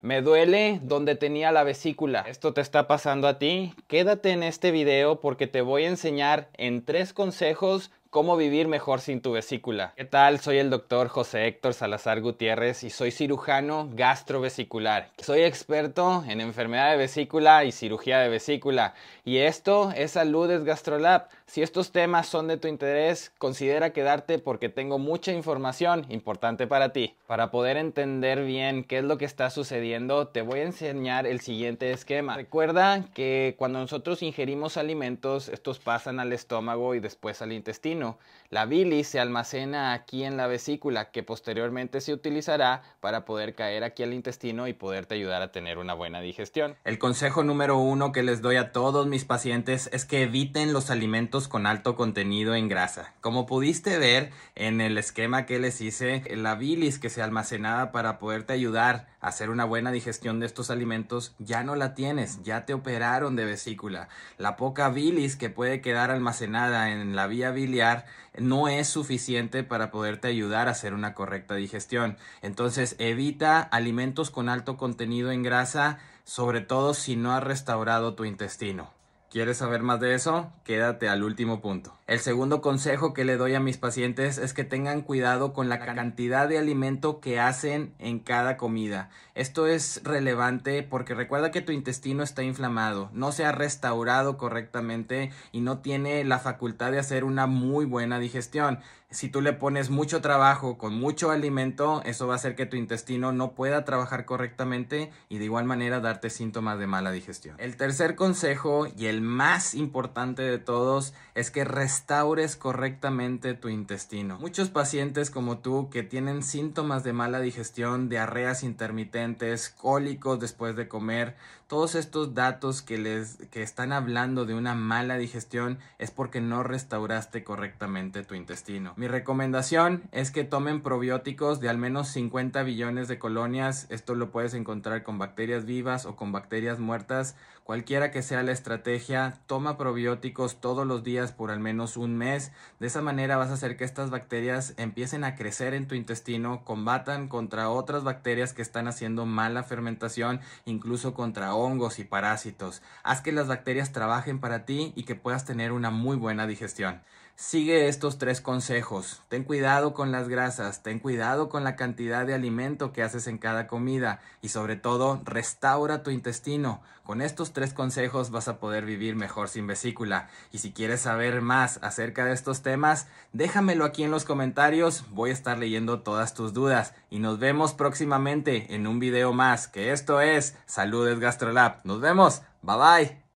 Me duele donde tenía la vesícula. Esto te está pasando a ti. Quédate en este video porque te voy a enseñar en tres consejos cómo vivir mejor sin tu vesícula. ¿Qué tal? Soy el doctor José Héctor Salazar Gutiérrez y soy cirujano gastrovesicular. Soy experto en enfermedad de vesícula y cirugía de vesícula. Y esto es Saludes GastroLab si estos temas son de tu interés, considera quedarte porque tengo mucha información importante para ti. Para poder entender bien qué es lo que está sucediendo, te voy a enseñar el siguiente esquema. Recuerda que cuando nosotros ingerimos alimentos, estos pasan al estómago y después al intestino. La bilis se almacena aquí en la vesícula que posteriormente se utilizará para poder caer aquí al intestino y poderte ayudar a tener una buena digestión. El consejo número uno que les doy a todos mis pacientes es que eviten los alimentos con alto contenido en grasa. Como pudiste ver en el esquema que les hice, la bilis que se almacenaba para poderte ayudar a hacer una buena digestión de estos alimentos ya no la tienes, ya te operaron de vesícula. La poca bilis que puede quedar almacenada en la vía biliar no es suficiente para poderte ayudar a hacer una correcta digestión. Entonces evita alimentos con alto contenido en grasa, sobre todo si no has restaurado tu intestino. ¿Quieres saber más de eso? Quédate al último punto. El segundo consejo que le doy a mis pacientes es que tengan cuidado con la cantidad de alimento que hacen en cada comida. Esto es relevante porque recuerda que tu intestino está inflamado, no se ha restaurado correctamente y no tiene la facultad de hacer una muy buena digestión. Si tú le pones mucho trabajo con mucho alimento, eso va a hacer que tu intestino no pueda trabajar correctamente y de igual manera darte síntomas de mala digestión. El tercer consejo y el más importante de todos es que restaures correctamente tu intestino. Muchos pacientes como tú que tienen síntomas de mala digestión, diarreas intermitentes, cólicos después de comer, todos estos datos que les que están hablando de una mala digestión es porque no restauraste correctamente tu intestino. Mi recomendación es que tomen probióticos de al menos 50 billones de colonias. Esto lo puedes encontrar con bacterias vivas o con bacterias muertas, cualquiera que sea la estrategia toma probióticos todos los días por al menos un mes. De esa manera vas a hacer que estas bacterias empiecen a crecer en tu intestino, combatan contra otras bacterias que están haciendo mala fermentación, incluso contra hongos y parásitos. Haz que las bacterias trabajen para ti y que puedas tener una muy buena digestión. Sigue estos tres consejos. Ten cuidado con las grasas, ten cuidado con la cantidad de alimento que haces en cada comida y sobre todo restaura tu intestino. Con estos tres consejos vas a poder vivir mejor sin vesícula. Y si quieres saber más acerca de estos temas, déjamelo aquí en los comentarios. Voy a estar leyendo todas tus dudas y nos vemos próximamente en un video más que esto es Saludes Gastrolab. Nos vemos. Bye bye.